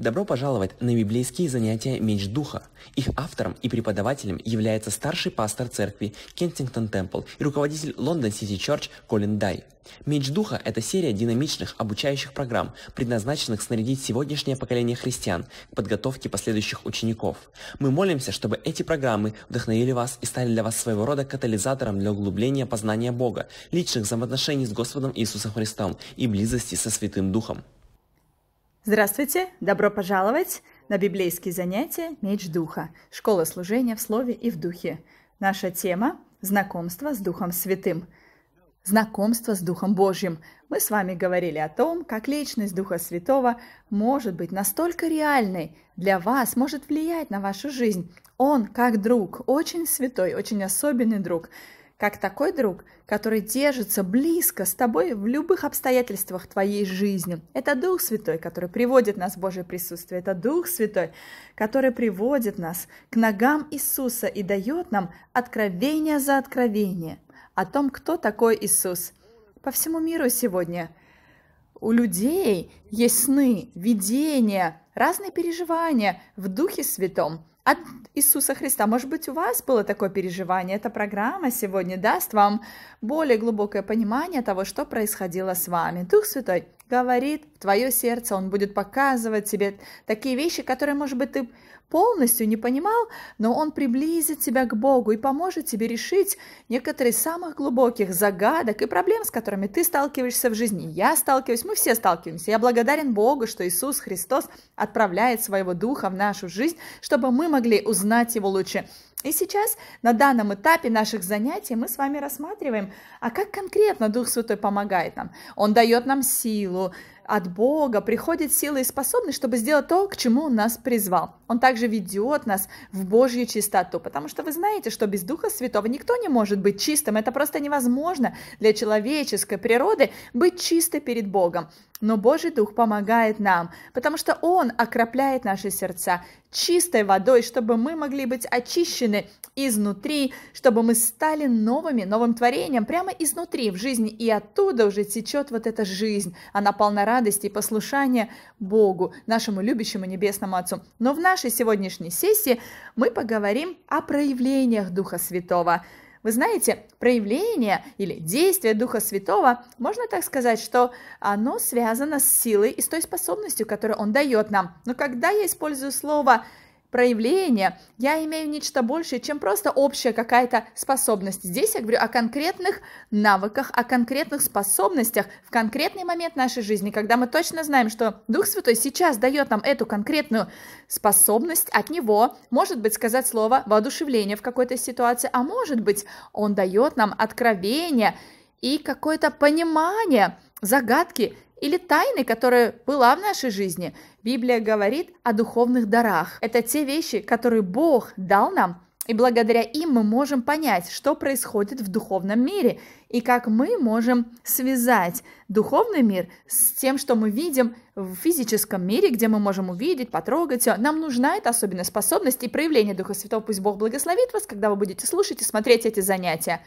Добро пожаловать на библейские занятия «Меч Духа». Их автором и преподавателем является старший пастор церкви Кенсингтон Темпл и руководитель Лондон Сити Чорч Колин Дай. «Меч Духа» – это серия динамичных обучающих программ, предназначенных снарядить сегодняшнее поколение христиан к подготовке последующих учеников. Мы молимся, чтобы эти программы вдохновили вас и стали для вас своего рода катализатором для углубления познания Бога, личных взаимоотношений с Господом Иисусом Христом и близости со Святым Духом. Здравствуйте! Добро пожаловать на библейские занятия «Меч Духа» – школа служения в Слове и в Духе. Наша тема – знакомство с Духом Святым. Знакомство с Духом Божьим. Мы с вами говорили о том, как личность Духа Святого может быть настолько реальной для вас, может влиять на вашу жизнь. Он, как друг, очень святой, очень особенный друг – как такой друг, который держится близко с тобой в любых обстоятельствах твоей жизни. Это Дух Святой, который приводит нас в Божье присутствие. Это Дух Святой, который приводит нас к ногам Иисуса и дает нам откровение за откровение о том, кто такой Иисус. По всему миру сегодня у людей есть сны, видения, разные переживания в Духе Святом от Иисуса Христа. Может быть, у вас было такое переживание. Эта программа сегодня даст вам более глубокое понимание того, что происходило с вами. Дух Святой говорит в твое сердце, Он будет показывать тебе такие вещи, которые, может быть, ты полностью не понимал, но он приблизит тебя к Богу и поможет тебе решить некоторые из самых глубоких загадок и проблем, с которыми ты сталкиваешься в жизни. Я сталкиваюсь, мы все сталкиваемся. Я благодарен Богу, что Иисус Христос отправляет своего Духа в нашу жизнь, чтобы мы могли узнать Его лучше. И сейчас на данном этапе наших занятий мы с вами рассматриваем, а как конкретно Дух Святой помогает нам. Он дает нам силу от Бога, приходит сила и способность, чтобы сделать то, к чему Он нас призвал. Он также ведет нас в Божью чистоту, потому что вы знаете, что без Духа Святого никто не может быть чистым. Это просто невозможно для человеческой природы быть чистой перед Богом. Но Божий Дух помогает нам, потому что Он окропляет наши сердца чистой водой, чтобы мы могли быть очищены очищены изнутри, чтобы мы стали новыми, новым творением, прямо изнутри, в жизни. И оттуда уже течет вот эта жизнь. Она полна радости и послушания Богу, нашему любящему Небесному Отцу. Но в нашей сегодняшней сессии мы поговорим о проявлениях Духа Святого. Вы знаете, проявление или действие Духа Святого, можно так сказать, что оно связано с силой и с той способностью, которую Он дает нам. Но когда я использую слово проявление, я имею нечто большее, чем просто общая какая-то способность. Здесь я говорю о конкретных навыках, о конкретных способностях в конкретный момент нашей жизни, когда мы точно знаем, что Дух Святой сейчас дает нам эту конкретную способность, от Него может быть сказать слово воодушевление в какой-то ситуации, а может быть Он дает нам откровение и какое-то понимание – загадки или тайны, которая была в нашей жизни. Библия говорит о духовных дарах. Это те вещи, которые Бог дал нам, и благодаря им мы можем понять, что происходит в духовном мире, и как мы можем связать духовный мир с тем, что мы видим в физическом мире, где мы можем увидеть, потрогать все. Нам нужна эта особенная способность и проявление Духа Святого. Пусть Бог благословит вас, когда вы будете слушать и смотреть эти занятия.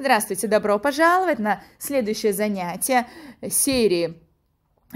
Здравствуйте, добро пожаловать на следующее занятие серии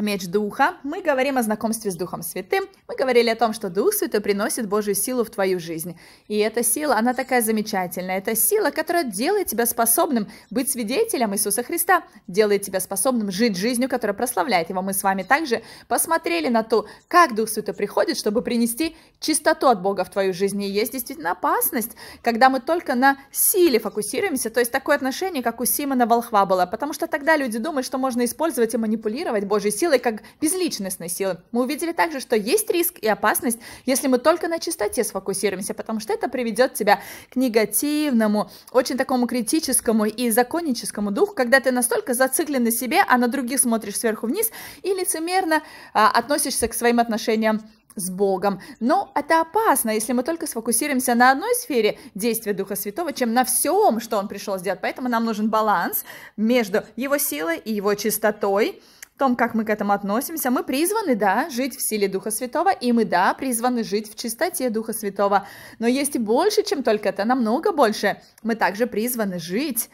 меч Духа, мы говорим о знакомстве с Духом Святым, мы говорили о том, что Дух Святой приносит Божью силу в твою жизнь. И эта сила, она такая замечательная, это сила, которая делает тебя способным быть свидетелем Иисуса Христа, делает тебя способным жить жизнью, которая прославляет Его. Мы с вами также посмотрели на то, как Дух Святой приходит, чтобы принести чистоту от Бога в твою жизнь. И есть действительно опасность, когда мы только на силе фокусируемся, то есть такое отношение, как у Симона Волхва было, потому что тогда люди думают, что можно использовать и манипулировать Божьей силой, силой, как безличностной силой. Мы увидели также, что есть риск и опасность, если мы только на чистоте сфокусируемся, потому что это приведет тебя к негативному, очень такому критическому и законническому духу, когда ты настолько зациклен на себе, а на других смотришь сверху вниз и лицемерно а, относишься к своим отношениям с Богом. Но это опасно, если мы только сфокусируемся на одной сфере действия Духа Святого, чем на всем, что Он пришел сделать. Поэтому нам нужен баланс между Его силой и Его чистотой, том, как мы к этому относимся, мы призваны, да, жить в силе Духа Святого, и мы, да, призваны жить в чистоте Духа Святого. Но есть и больше, чем только это, намного больше. Мы также призваны жить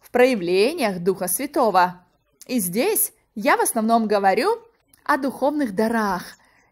в проявлениях Духа Святого. И здесь я в основном говорю о духовных дарах.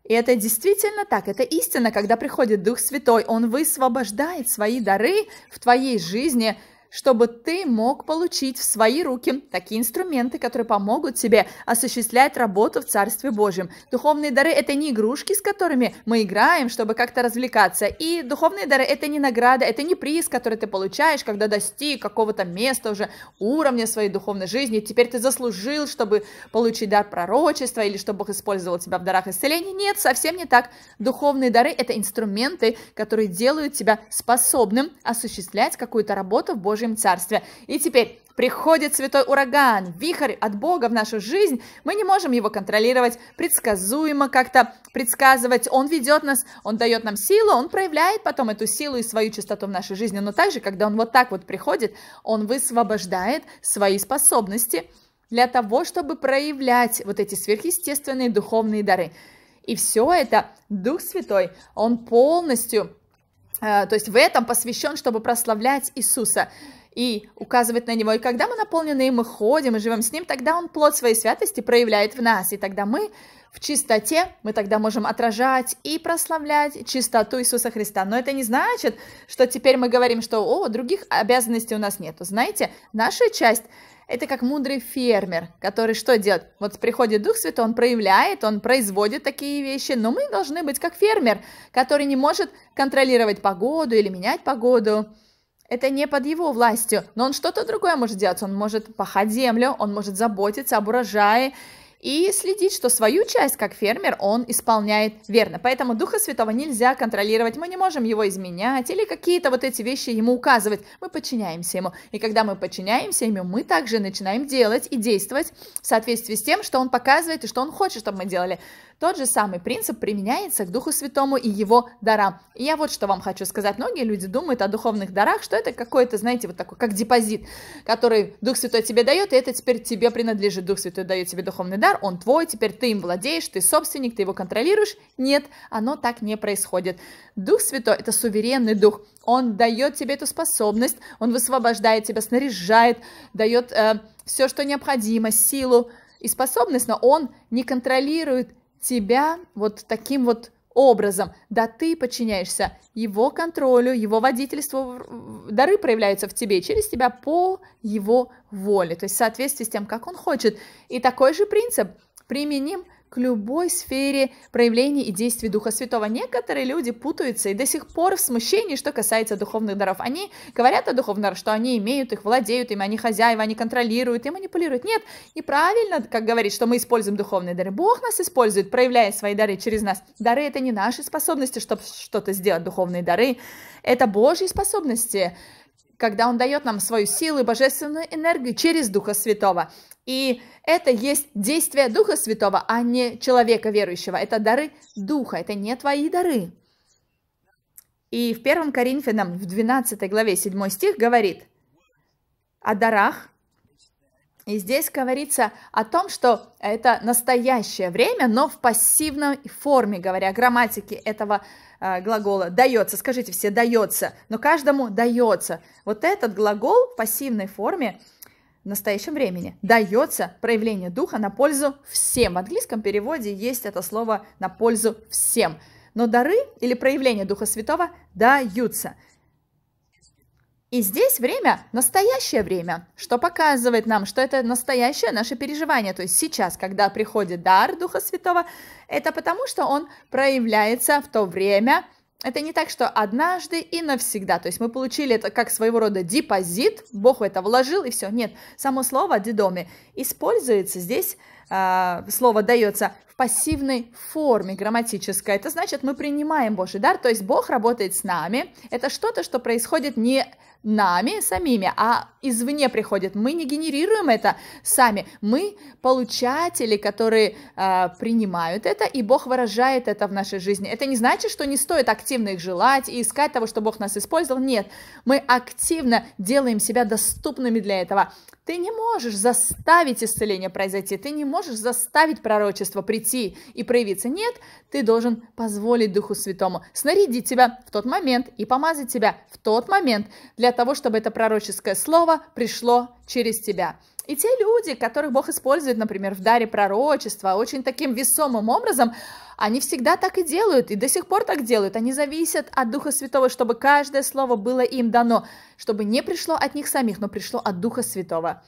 И это действительно так, это истина, когда приходит Дух Святой, Он высвобождает свои дары в твоей жизни – чтобы ты мог получить в свои руки такие инструменты, которые помогут тебе осуществлять работу в Царстве Божьем. Духовные дары – это не игрушки, с которыми мы играем, чтобы как-то развлекаться. И духовные дары – это не награда, это не приз, который ты получаешь, когда достиг какого-то места уже, уровня своей духовной жизни. Теперь ты заслужил, чтобы получить дар пророчества или чтобы Бог использовал тебя в дарах исцеления. Нет, совсем не так. Духовные дары – это инструменты, которые делают тебя способным осуществлять какую-то работу в Божьем Божьем Царстве. И теперь Приходит святой ураган, вихрь от Бога в нашу жизнь, мы не можем его контролировать, предсказуемо как-то предсказывать. Он ведет нас, он дает нам силу, он проявляет потом эту силу и свою чистоту в нашей жизни. Но также, когда он вот так вот приходит, он высвобождает свои способности для того, чтобы проявлять вот эти сверхъестественные духовные дары. И все это Дух Святой, он полностью Э, то есть в этом посвящен, чтобы прославлять Иисуса и указывать на Него. И когда мы наполнены, и мы ходим и живем с Ним, тогда Он плод своей святости проявляет в нас, и тогда мы в чистоте, мы тогда можем отражать и прославлять чистоту Иисуса Христа. Но это не значит, что теперь мы говорим, что о, других обязанностей у нас нет. Знаете, наша часть это как мудрый фермер, который что делает? Вот приходит Дух Святой, он проявляет, он производит такие вещи, но мы должны быть как фермер, который не может контролировать погоду или менять погоду. Это не под его властью, но он что-то другое может делать. Он может пахать землю, он может заботиться об урожае и следить, что свою часть, как фермер, он исполняет верно. Поэтому Духа Святого нельзя контролировать, мы не можем его изменять или какие-то вот эти вещи ему указывать. Мы подчиняемся ему. И когда мы подчиняемся ему, мы также начинаем делать и действовать в соответствии с тем, что он показывает и что он хочет, чтобы мы делали. Тот же самый принцип применяется к Духу Святому и его дарам. И я вот что вам хочу сказать. Многие люди думают о духовных дарах, что это какой-то, знаете, вот такой, как депозит, который Дух Святой тебе дает, и это теперь тебе принадлежит. Дух Святой дает тебе духовный дар, он твой, теперь ты им владеешь, ты собственник, ты его контролируешь. Нет, оно так не происходит. Дух Святой – это суверенный дух. Он дает тебе эту способность, он высвобождает тебя, снаряжает, дает э, все, что необходимо, силу и способность, но он не контролирует тебя вот таким вот образом, да ты подчиняешься его контролю, его водительству, дары проявляются в тебе, через тебя по его воле, то есть в соответствии с тем, как он хочет. И такой же принцип применим любой сфере проявления и действий Духа Святого. Некоторые люди путаются и до сих пор в смущении, что касается духовных даров. Они говорят о духовных дарах, что они имеют их, владеют ими, они хозяева, они контролируют и манипулируют. Нет, неправильно, как говорит, что мы используем духовные дары. Бог нас использует, проявляя свои дары через нас. Дары — это не наши способности, чтобы что-то сделать, духовные дары. Это Божьи способности когда Он дает нам свою силу и божественную энергию через Духа Святого. И это есть действие Духа Святого, а не человека верующего. Это дары Духа, это не твои дары. И в 1 Коринфянам в 12 главе 7 стих говорит о дарах и здесь говорится о том, что это настоящее время, но в пассивной форме, говоря грамматики этого э, глагола. Дается, скажите все, дается, но каждому дается. Вот этот глагол в пассивной форме в настоящем времени дается проявление духа на пользу всем. В английском переводе есть это слово на пользу всем. Но дары или проявление Духа Святого даются. И здесь время – настоящее время, что показывает нам, что это настоящее наше переживание. То есть сейчас, когда приходит дар Духа Святого, это потому, что он проявляется в то время. Это не так, что однажды и навсегда. То есть мы получили это как своего рода депозит, Бог в это вложил и все. Нет, само слово «дедоми» используется здесь, а, слово дается в пассивной форме грамматической. Это значит, мы принимаем Божий дар, то есть Бог работает с нами. Это что-то, что происходит не нами самими, а извне приходит. Мы не генерируем это сами. Мы получатели, которые э, принимают это, и Бог выражает это в нашей жизни. Это не значит, что не стоит активно их желать и искать того, что Бог нас использовал. Нет, мы активно делаем себя доступными для этого. Ты не можешь заставить исцеление произойти, ты не можешь заставить пророчество прийти и проявиться. Нет, ты должен позволить Духу Святому снарядить тебя в тот момент и помазать тебя в тот момент для того, чтобы это пророческое слово пришло через тебя. И те люди, которых Бог использует, например, в даре пророчества, очень таким весомым образом, они всегда так и делают, и до сих пор так делают. Они зависят от Духа Святого, чтобы каждое слово было им дано, чтобы не пришло от них самих, но пришло от Духа Святого.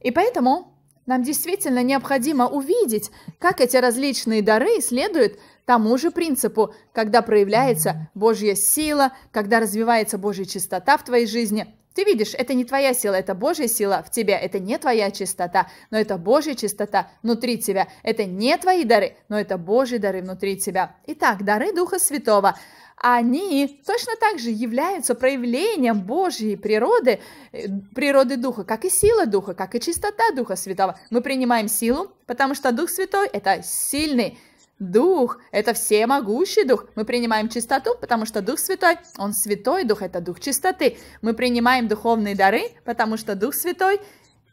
И поэтому нам действительно необходимо увидеть, как эти различные дары следуют тому же принципу, когда проявляется Божья сила, когда развивается Божья чистота в твоей жизни. Ты видишь, это не твоя сила, это Божья сила в тебе, это не твоя чистота, но это Божья чистота внутри тебя. Это не твои дары, но это Божьи дары внутри тебя. Итак, дары Духа Святого они точно так же являются проявлением Божьей природы, э, природы Духа, как и сила Духа, как и чистота Духа Святого. Мы принимаем силу, потому что Дух Святой – это сильный, Дух – это всемогущий дух. Мы принимаем чистоту, потому что Дух Святой, Он святой дух, это дух чистоты. Мы принимаем духовные дары, потому что Дух Святой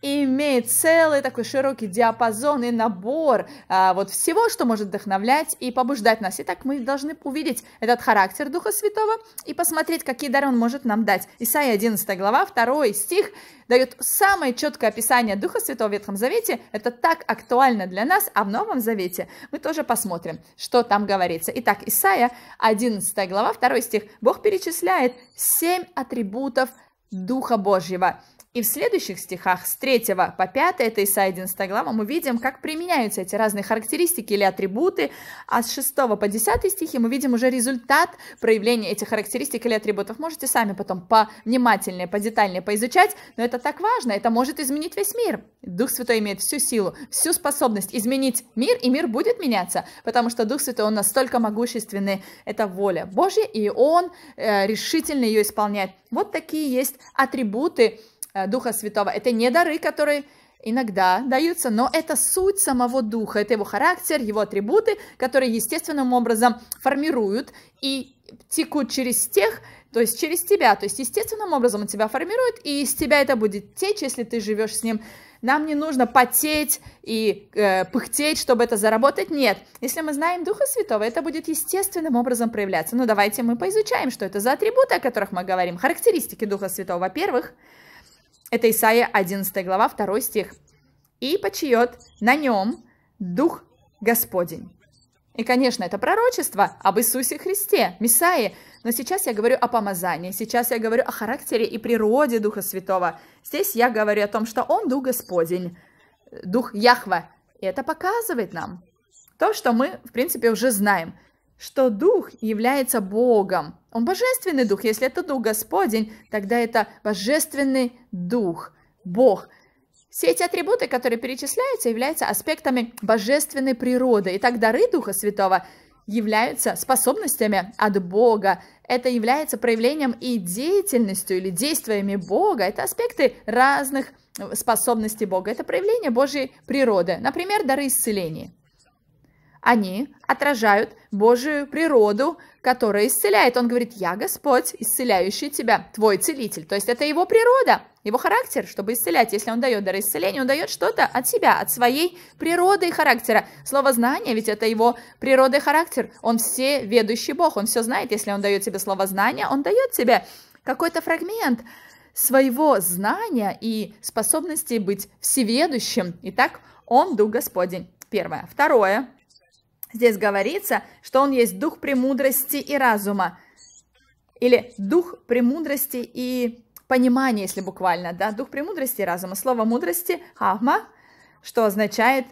имеет целый такой широкий диапазон и набор а, вот всего, что может вдохновлять и побуждать нас. Итак, мы должны увидеть этот характер Духа Святого и посмотреть, какие дары он может нам дать. Исайя 11 глава, 2 стих дает самое четкое описание Духа Святого в Ветхом Завете. Это так актуально для нас, а в Новом Завете мы тоже посмотрим, что там говорится. Итак, Исайя 11 глава, 2 стих. Бог перечисляет семь атрибутов Духа Божьего. И в следующих стихах с 3 по 5 этой сайды Инстаграма мы видим, как применяются эти разные характеристики или атрибуты, а с 6 по 10 стихи мы видим уже результат проявления этих характеристик или атрибутов. Можете сами потом повнимательнее, подетальнее поизучать, но это так важно, это может изменить весь мир. Дух Святой имеет всю силу, всю способность изменить мир, и мир будет меняться, потому что Дух Святой, Он настолько могущественный, это воля Божья, и Он э, решительно ее исполняет. Вот такие есть атрибуты, Э, духа Святого. Это не дары, которые иногда даются, но это суть самого духа, это его характер, его атрибуты, которые естественным образом формируют и текут через тех, то есть через тебя, то есть естественным образом он тебя формирует, и из тебя это будет течь, если ты живешь с ним. Нам не нужно потеть и э, пыхтеть, чтобы это заработать, нет. Если мы знаем Духа Святого, это будет естественным образом проявляться. Но ну, давайте мы поизучаем, что это за атрибуты, о которых мы говорим, характеристики Духа Святого. Во-первых, это Исаия 11 глава, 2 стих. «И почиет на нем Дух Господень». И, конечно, это пророчество об Иисусе Христе, Мессии. Но сейчас я говорю о помазании, сейчас я говорю о характере и природе Духа Святого. Здесь я говорю о том, что Он Дух Господень, Дух Яхва. И это показывает нам то, что мы, в принципе, уже знаем что Дух является Богом. Он божественный Дух. Если это Дух Господень, тогда это божественный Дух, Бог. Все эти атрибуты, которые перечисляются, являются аспектами божественной природы. И так дары Духа Святого являются способностями от Бога. Это является проявлением и деятельностью или действиями Бога. Это аспекты разных способностей Бога. Это проявление Божьей природы. Например, дары исцеления. Они отражают Божию природу, которая исцеляет. Он говорит, я Господь, исцеляющий тебя, твой целитель. То есть это его природа, его характер, чтобы исцелять. Если он дает дар исцеления, он дает что-то от себя, от своей природы и характера. Слово знание, ведь это его природа и характер. Он все ведущий Бог, он все знает. Если он дает тебе слово знание, он дает тебе какой-то фрагмент своего знания и способности быть всеведущим. Итак, он Дух Господень. Первое. Второе. Здесь говорится, что он есть дух премудрости и разума. Или дух премудрости и понимания, если буквально, да, дух премудрости и разума. Слово мудрости хахма, что означает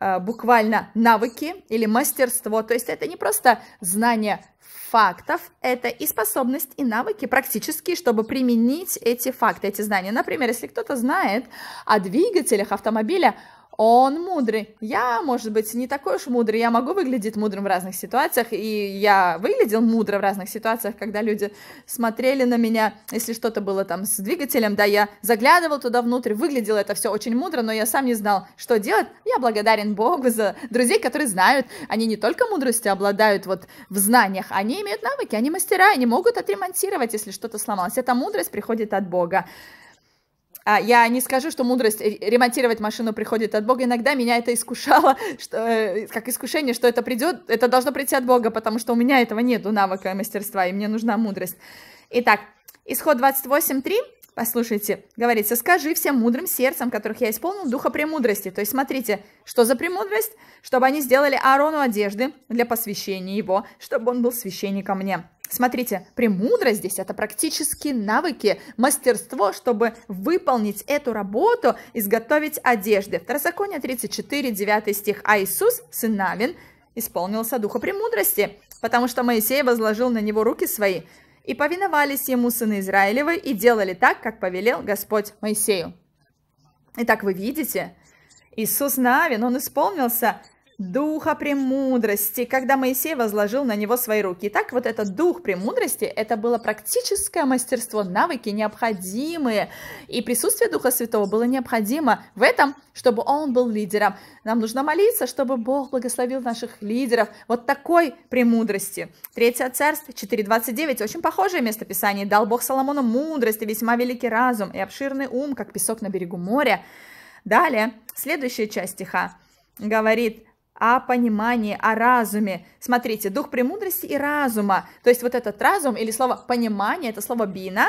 э, буквально навыки или мастерство. То есть это не просто знание фактов, это и способность, и навыки практические, чтобы применить эти факты, эти знания. Например, если кто-то знает о двигателях автомобиля, он мудрый. Я, может быть, не такой уж мудрый. Я могу выглядеть мудрым в разных ситуациях. И я выглядел мудро в разных ситуациях, когда люди смотрели на меня. Если что-то было там с двигателем, да, я заглядывал туда внутрь. Выглядело это все очень мудро, но я сам не знал, что делать. Я благодарен Богу за друзей, которые знают. Они не только мудростью обладают вот в знаниях, они имеют навыки, они мастера, они могут отремонтировать, если что-то сломалось. Эта мудрость приходит от Бога. А Я не скажу, что мудрость э, ремонтировать машину приходит от Бога. Иногда меня это искушало, что, э, как искушение, что это придет, это должно прийти от Бога, потому что у меня этого нету навыка и мастерства, и мне нужна мудрость. Итак, исход 28.3, послушайте, говорится, «Скажи всем мудрым сердцем, которых я исполнил, духа премудрости». То есть смотрите, что за премудрость? Чтобы они сделали Аарону одежды для посвящения его, чтобы он был священником мне. Смотрите, премудрость здесь это практически навыки, мастерство, чтобы выполнить эту работу, изготовить одежды. Второзаконие 34, 9 стих. А Иисус, сын Навин, исполнился духа премудрости, потому что Моисей возложил на него руки свои, и повиновались ему сыны Израилевы, и делали так, как повелел Господь Моисею. Итак, вы видите, Иисус Навин, он исполнился духа премудрости, когда Моисей возложил на него свои руки. Итак, вот этот дух премудрости, это было практическое мастерство, навыки необходимые, и присутствие Духа Святого было необходимо в этом, чтобы он был лидером. Нам нужно молиться, чтобы Бог благословил наших лидеров вот такой премудрости. Третье царство, 4.29, очень похожее местописание. «Дал Бог Соломону мудрость и весьма великий разум, и обширный ум, как песок на берегу моря». Далее, следующая часть стиха говорит – о понимании, о разуме. Смотрите, дух премудрости и разума. То есть вот этот разум или слово понимание, это слово бина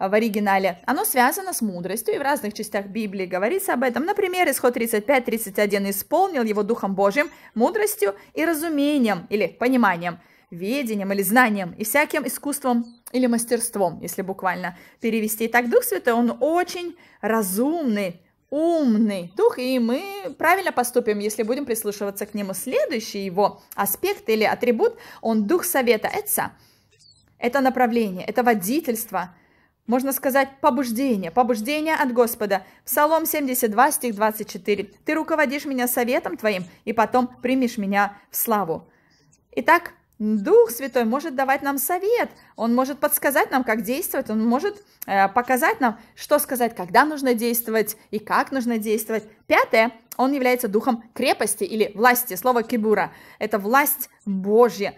в оригинале, оно связано с мудростью, и в разных частях Библии говорится об этом. Например, исход 35-31 «Исполнил его Духом Божьим, мудростью и разумением» или пониманием, ведением или знанием, и всяким искусством или мастерством, если буквально перевести. Так Дух Святой, он очень разумный, умный дух, и мы правильно поступим, если будем прислушиваться к нему. Следующий его аспект или атрибут, он дух совета, это, это направление, это водительство, можно сказать, побуждение, побуждение от Господа. Псалом 72, стих 24. «Ты руководишь меня советом твоим, и потом примешь меня в славу». Итак, Дух Святой может давать нам совет, Он может подсказать нам, как действовать, Он может э, показать нам, что сказать, когда нужно действовать и как нужно действовать. Пятое, Он является духом крепости или власти. Слово кибура – это власть Божья,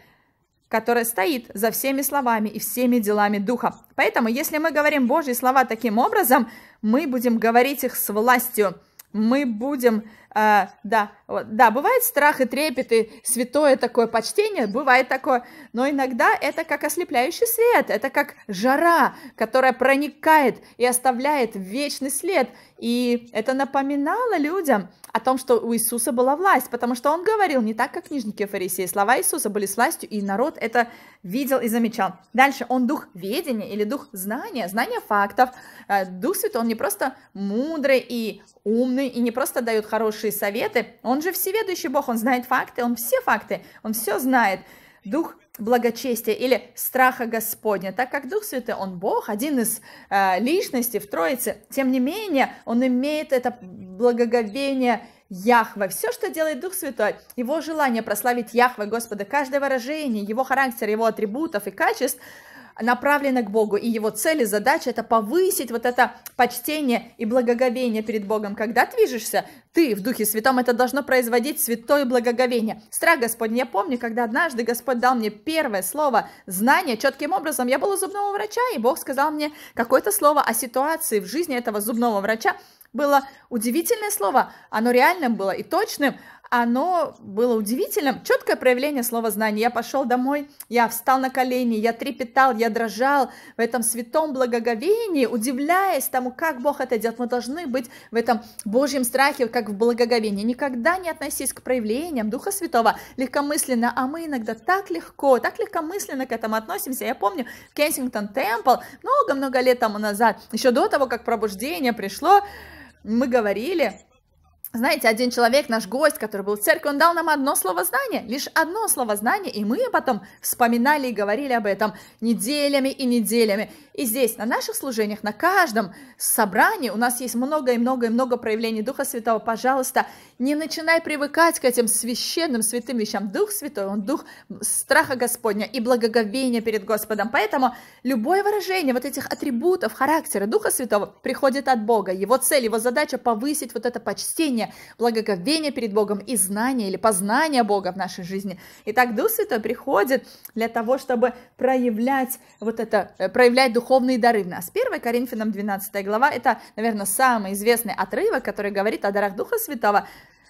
которая стоит за всеми словами и всеми делами духа. Поэтому, если мы говорим Божьи слова таким образом, мы будем говорить их с властью, мы будем а, да, вот, да, бывает страх и трепет, и святое такое почтение, бывает такое, но иногда это как ослепляющий свет, это как жара, которая проникает и оставляет вечный след. И это напоминало людям о том, что у Иисуса была власть, потому что он говорил не так, как книжники и фарисеи. Слова Иисуса были с властью, и народ это видел и замечал. Дальше, он дух ведения или дух знания, знания фактов. Э, дух Святой, он не просто мудрый и умный, и не просто дает хорошие лучшие советы. Он же всеведущий Бог, Он знает факты, Он все факты, Он все знает. Дух благочестия или страха Господня, так как Дух Святой, Он Бог, один из э, личностей в Троице, тем не менее, Он имеет это благоговение Яхва. Все, что делает Дух Святой, его желание прославить Яхва, Господа, каждое выражение, его характер, его атрибутов и качеств – направлена к Богу, и его цель и задача – это повысить вот это почтение и благоговение перед Богом. Когда движешься, ты в Духе Святом, это должно производить святое благоговение. Страх Господень, я помню, когда однажды Господь дал мне первое слово «знание» четким образом. Я была зубного врача, и Бог сказал мне какое-то слово о ситуации в жизни этого зубного врача. Было удивительное слово, оно реальным было и точным – оно было удивительным. Четкое проявление слова знания. Я пошел домой, я встал на колени, я трепетал, я дрожал в этом святом благоговении, удивляясь тому, как Бог это делает. Мы должны быть в этом Божьем страхе, как в благоговении. Никогда не относись к проявлениям Духа Святого легкомысленно, а мы иногда так легко, так легкомысленно к этому относимся. Я помню в Кенсингтон Темпл много-много лет тому назад, еще до того, как пробуждение пришло, мы говорили, знаете, один человек, наш гость, который был в церкви, он дал нам одно слово знания, лишь одно слово знания, и мы потом вспоминали и говорили об этом неделями и неделями. И здесь, на наших служениях, на каждом собрании у нас есть много и много и много проявлений Духа Святого. Пожалуйста, не начинай привыкать к этим священным, святым вещам. Дух Святой, он дух страха Господня и благоговения перед Господом. Поэтому любое выражение вот этих атрибутов характера Духа Святого приходит от Бога. Его цель, его задача повысить вот это почтение, смирение, благоговение перед Богом и знание или познание Бога в нашей жизни. И так Дух Святой приходит для того, чтобы проявлять вот это, э, проявлять духовные дары в нас. 1 Коринфянам 12 глава, это, наверное, самый известный отрывок, который говорит о дарах Духа Святого,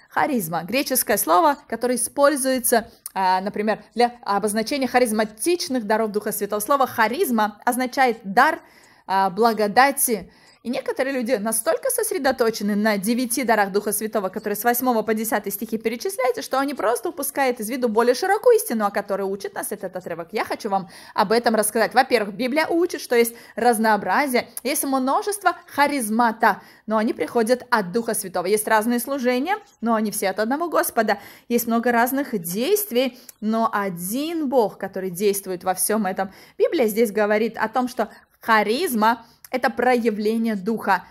харизма, греческое слово, которое используется, а, например, для обозначения харизматичных даров Духа Святого. Слово харизма означает дар а, благодати, и некоторые люди настолько сосредоточены на девяти дарах Духа Святого, которые с 8 по 10 стихи перечисляются, что они просто упускают из виду более широкую истину, о которой учит нас этот отрывок. Я хочу вам об этом рассказать. Во-первых, Библия учит, что есть разнообразие, есть множество харизмата, но они приходят от Духа Святого. Есть разные служения, но они все от одного Господа. Есть много разных действий, но один Бог, который действует во всем этом. Библия здесь говорит о том, что харизма – это проявление духа.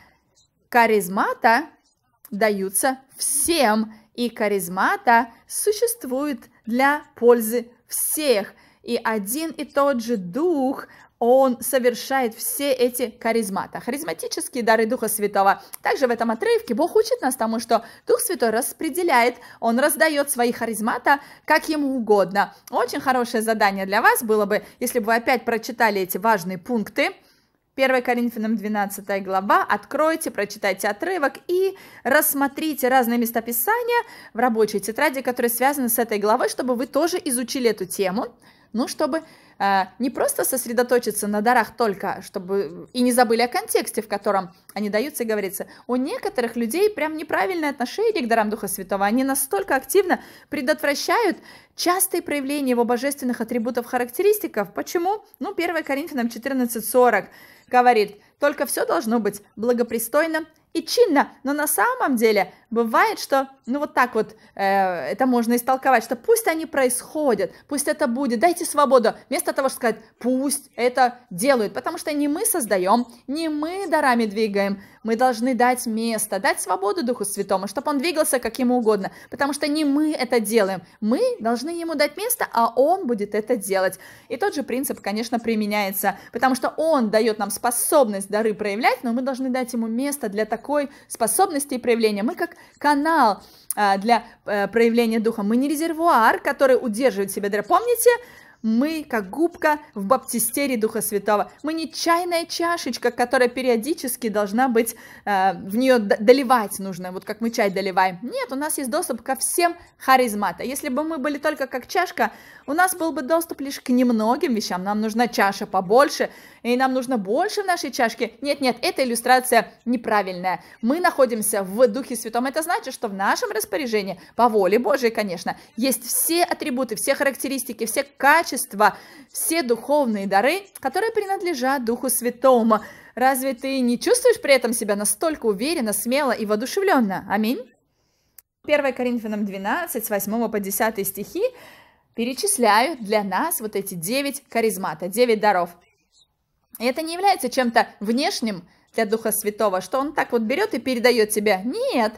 Каризмата даются всем, и каризмата существует для пользы всех. И один и тот же дух он совершает все эти каризмата. харизматические дары Духа Святого. Также в этом отрывке Бог учит нас тому, что Дух Святой распределяет, Он раздает свои харизмата как Ему угодно. Очень хорошее задание для вас было бы, если бы вы опять прочитали эти важные пункты, 1 Коринфянам 12 глава, откройте, прочитайте отрывок и рассмотрите разные места писания в рабочей тетради, которые связаны с этой главой, чтобы вы тоже изучили эту тему, ну, чтобы э, не просто сосредоточиться на дарах только, чтобы и не забыли о контексте, в котором они даются, и говорится, у некоторых людей прям неправильное отношение к дарам Духа Святого. Они настолько активно предотвращают частые проявления его божественных атрибутов характеристиков. Почему? Ну, 1 Коринфянам 14.40 говорит, только все должно быть благопристойно и чинно, но на самом деле бывает, что, ну вот так вот э, это можно истолковать, что пусть они происходят, пусть это будет, дайте свободу, вместо того, чтобы сказать, пусть это делают, потому что не мы создаем, не мы дарами двигаем, мы должны дать место, дать свободу Духу Святому, чтобы он двигался как ему угодно, потому что не мы это делаем. Мы должны ему дать место, а он будет это делать. И тот же принцип, конечно, применяется, потому что он дает нам способность дары проявлять, но мы должны дать ему место для такой способности и проявления. Мы как канал а, для э, проявления Духа. Мы не резервуар, который удерживает себя. дары. Помните, мы, как губка в баптистере Духа Святого, мы не чайная чашечка, которая периодически должна быть, э, в нее доливать нужно, вот как мы чай доливаем. Нет, у нас есть доступ ко всем харизматам. Если бы мы были только как чашка, у нас был бы доступ лишь к немногим вещам. Нам нужна чаша побольше, и нам нужно больше в нашей чашке. Нет-нет, эта иллюстрация неправильная. Мы находимся в Духе Святом. Это значит, что в нашем распоряжении, по воле Божией, конечно, есть все атрибуты, все характеристики, все качества, качества, все духовные дары, которые принадлежат Духу Святому. Разве ты не чувствуешь при этом себя настолько уверенно, смело и воодушевленно? Аминь. 1 Коринфянам 12, с 8 по 10 стихи перечисляют для нас вот эти 9 харизмата, 9 даров. И это не является чем-то внешним для Духа Святого, что Он так вот берет и передает тебя. Нет,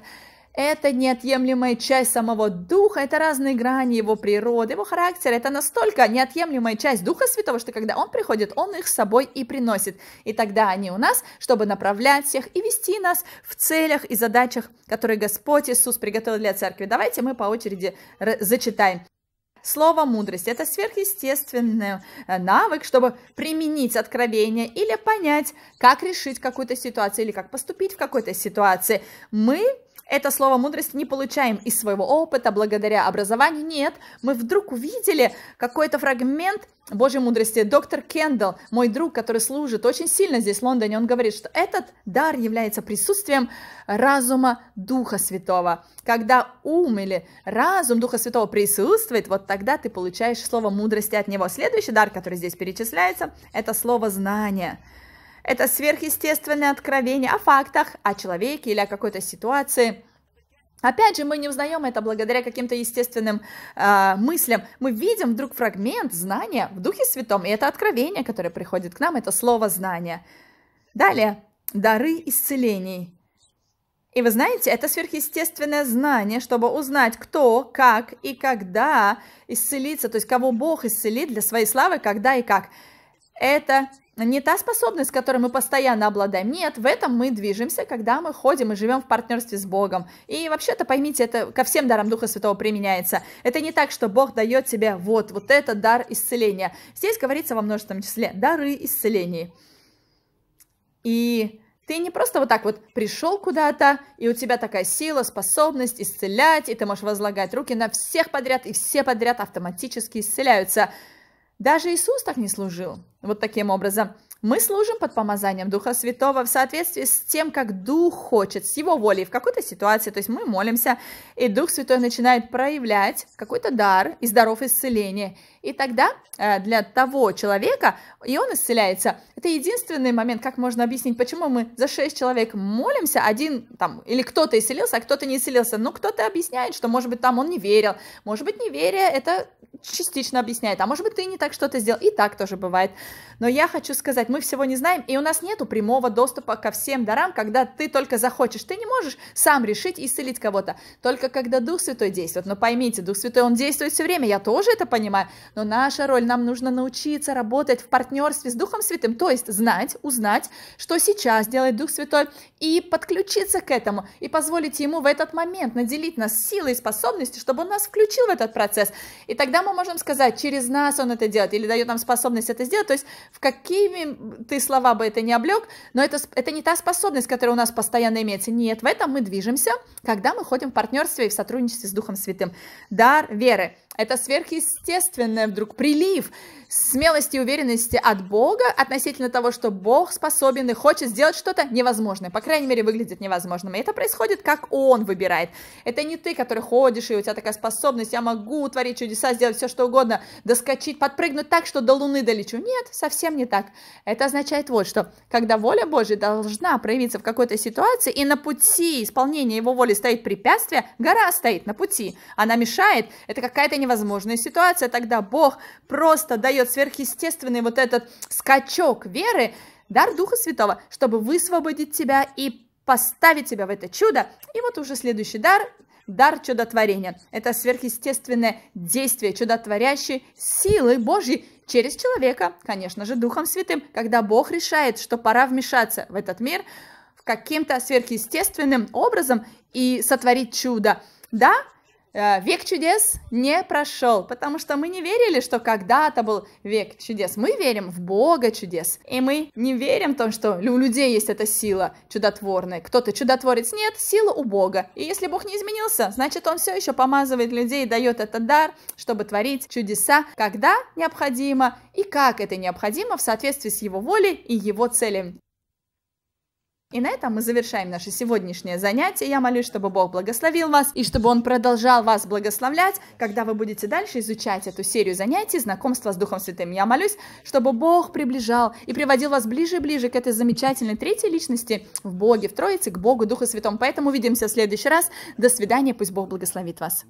это неотъемлемая часть самого Духа, это разные грани его природы, его характера. Это настолько неотъемлемая часть Духа Святого, что когда Он приходит, Он их с собой и приносит. И тогда они у нас, чтобы направлять всех и вести нас в целях и задачах, которые Господь Иисус приготовил для церкви. Давайте мы по очереди зачитаем. Слово «мудрость» — это сверхъестественный э, навык, чтобы применить откровение или понять, как решить какую-то ситуацию или как поступить в какой-то ситуации. Мы это слово мудрость не получаем из своего опыта, благодаря образованию. Нет, мы вдруг увидели какой-то фрагмент Божьей мудрости. Доктор Кендалл, мой друг, который служит очень сильно здесь, в Лондоне, он говорит, что этот дар является присутствием разума Духа Святого. Когда ум или разум Духа Святого присутствует, вот тогда ты получаешь слово мудрости от него. Следующий дар, который здесь перечисляется, это слово знание. Это сверхъестественное откровение о фактах, о человеке или о какой-то ситуации. Опять же, мы не узнаем это благодаря каким-то естественным э, мыслям. Мы видим вдруг фрагмент знания в Духе Святом, и это откровение, которое приходит к нам, это слово знания. Далее, дары исцелений. И вы знаете, это сверхъестественное знание, чтобы узнать, кто, как и когда исцелится, то есть кого Бог исцелит для своей славы, когда и как. Это не та способность, которой мы постоянно обладаем. Нет, в этом мы движемся, когда мы ходим и живем в партнерстве с Богом. И вообще-то поймите, это ко всем дарам Духа Святого применяется. Это не так, что Бог дает тебе вот, вот этот дар исцеления. Здесь говорится во множественном числе дары исцелений. И ты не просто вот так вот пришел куда-то, и у тебя такая сила, способность исцелять, и ты можешь возлагать руки на всех подряд, и все подряд автоматически исцеляются. Даже Иисус так не служил. Вот таким образом мы служим под помазанием Духа Святого в соответствии с тем, как Дух хочет, с Его волей в какой-то ситуации. То есть мы молимся, и Дух Святой начинает проявлять какой-то дар и даров исцеления. И тогда э, для того человека, и он исцеляется. Это единственный момент, как можно объяснить, почему мы за шесть человек молимся, один там, или кто-то исцелился, а кто-то не исцелился. Ну, кто-то объясняет, что, может быть, там он не верил, может быть, неверие это частично объясняет, а может быть, ты не так что-то сделал, и так тоже бывает. Но я хочу сказать, мы всего не знаем, и у нас нету прямого доступа ко всем дарам, когда ты только захочешь. Ты не можешь сам решить исцелить кого-то, только когда Дух Святой действует. Но поймите, Дух Святой, Он действует все время, я тоже это понимаю, но наша роль, нам нужно научиться работать в партнерстве с Духом Святым, то есть знать, узнать, что сейчас делает Дух Святой, и подключиться к этому, и позволить Ему в этот момент наделить нас силой и способностью, чтобы Он нас включил в этот процесс. И тогда мы можем сказать, через нас Он это делает, или дает нам способность это сделать, то есть в какими ты слова бы это не облег, но это, это не та способность, которая у нас постоянно имеется. Нет, в этом мы движемся, когда мы ходим в партнерстве и в сотрудничестве с Духом Святым. Дар веры. Это сверхъестественное вдруг прилив смелости и уверенности от Бога относительно того, что Бог способен и хочет сделать что-то невозможное. По крайней мере, выглядит невозможным. И это происходит, как Он выбирает. Это не ты, который ходишь, и у тебя такая способность, я могу творить чудеса, сделать все, что угодно, доскочить, подпрыгнуть так, что до Луны долечу. Нет, совсем не так. Это означает вот что. Когда воля Божья должна проявиться в какой-то ситуации, и на пути исполнения Его воли стоит препятствие, гора стоит на пути. Она мешает. Это какая-то невозможность невозможная ситуация, тогда Бог просто дает сверхъестественный вот этот скачок веры, дар Духа Святого, чтобы высвободить тебя и поставить тебя в это чудо. И вот уже следующий дар дар чудотворения. Это сверхъестественное действие чудотворящей силы Божьей через человека, конечно же, Духом Святым, когда Бог решает, что пора вмешаться в этот мир каким-то сверхъестественным образом и сотворить чудо. Да, Э, век чудес не прошел, потому что мы не верили, что когда-то был век чудес. Мы верим в Бога чудес, и мы не верим в то, что у людей есть эта сила чудотворная. Кто-то чудотворец, нет, сила у Бога. И если Бог не изменился, значит, Он все еще помазывает людей, и дает этот дар, чтобы творить чудеса, когда необходимо и как это необходимо в соответствии с Его волей и Его целями. И на этом мы завершаем наше сегодняшнее занятие. Я молюсь, чтобы Бог благословил вас и чтобы Он продолжал вас благословлять, когда вы будете дальше изучать эту серию занятий знакомства с Духом Святым. Я молюсь, чтобы Бог приближал и приводил вас ближе и ближе к этой замечательной третьей личности в Боге, в Троице, к Богу, Духу Святому. Поэтому увидимся в следующий раз. До свидания, пусть Бог благословит вас.